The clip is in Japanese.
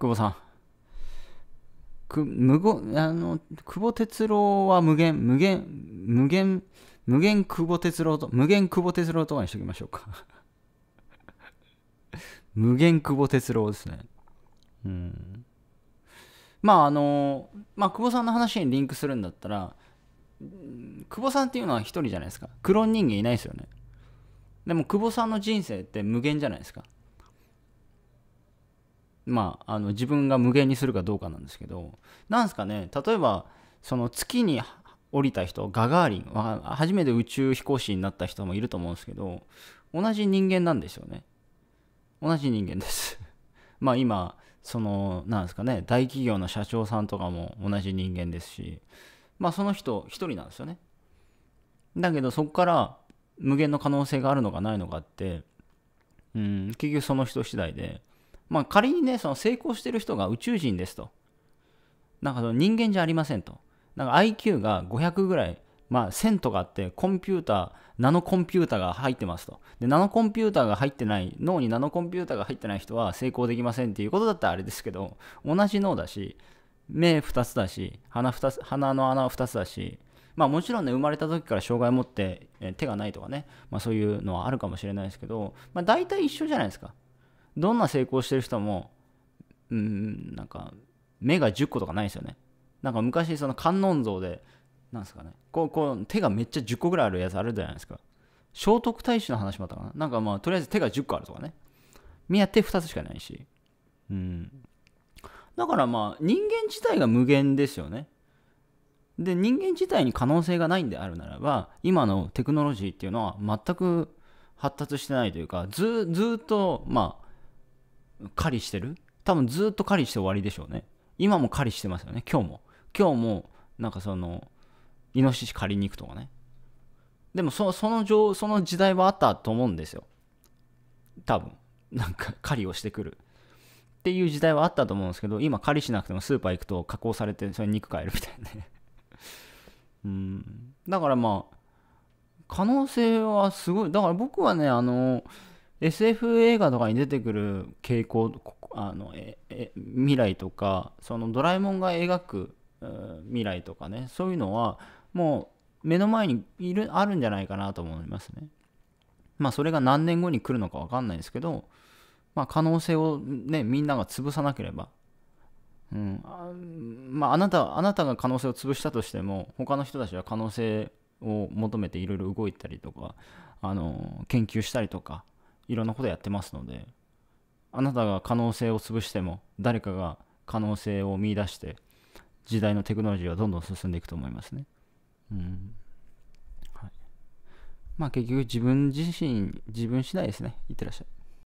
久保さん。く無ごあの久保哲郎は無限、無限、無限、無限久保哲郎と、無限久保哲郎とかにしときましょうか 無限久保哲郎ですね。うん。まああの、まあ久保さんの話にリンクするんだったら、久保さんっていうのは一人じゃないですか。クローン人間いないですよね。でも久保さんの人生って無限じゃないですか。まあ、あの自分が無限にするかどうかなんですけどなんですかね例えばその月に降りた人ガガーリン初めて宇宙飛行士になった人もいると思うんですけど同じ人間なんですよね同じ人間です まあ今そのなんですかね大企業の社長さんとかも同じ人間ですしまあその人一人なんですよねだけどそこから無限の可能性があるのかないのかってうん結局その人次第でまあ、仮にね、その成功してる人が宇宙人ですと。なんかその人間じゃありませんと。なんか IQ が500ぐらい、まあ、1000とかあってコンピューター、ナノコンピューターが入ってますと。で、ナノコンピューターが入ってない、脳にナノコンピューターが入ってない人は成功できませんっていうことだったらあれですけど、同じ脳だし、目2つだし、鼻2つ、鼻の穴2つだし、まあもちろんね、生まれた時から障害を持って手がないとかね、まあそういうのはあるかもしれないですけど、まあ大体一緒じゃないですか。どんな成功してる人も、うん、なんか、目が10個とかないですよね。なんか昔、その観音像で、なんですかね、こう、こう、手がめっちゃ10個ぐらいあるやつあるじゃないですか。聖徳太子の話もあったかな。なんかまあ、とりあえず手が10個あるとかね。目は手2つしかないし。うん。だからまあ、人間自体が無限ですよね。で、人間自体に可能性がないんであるならば、今のテクノロジーっていうのは全く発達してないというか、ず、ずっと、まあ、狩りしてる多分ずっと狩りして終わりでしょうね。今も狩りしてますよね、今日も。今日も、なんかその、イノシシ狩りに行くとかね。でもそ、その情、その時代はあったと思うんですよ。多分。なんか、狩りをしてくる。っていう時代はあったと思うんですけど、今狩りしなくてもスーパー行くと加工されて、それ肉買えるみたいなね。うん。だからまあ、可能性はすごい。だから僕はね、あの、SF 映画とかに出てくる傾向あのええ未来とかそのドラえもんが描く未来とかねそういうのはもう目の前にいるあるんじゃないかなと思いますね。まあそれが何年後に来るのか分かんないですけど、まあ、可能性をねみんなが潰さなければ、うんあまあ、あなたあなたが可能性を潰したとしても他の人たちは可能性を求めていろいろ動いたりとかあの研究したりとかいろんなことやってますのであなたが可能性を潰しても誰かが可能性を見出して時代のテクノロジーはどんどん進んでいくと思いますね。うんはい、まあ結局自分自身自分次第ですね。いってらっしゃい。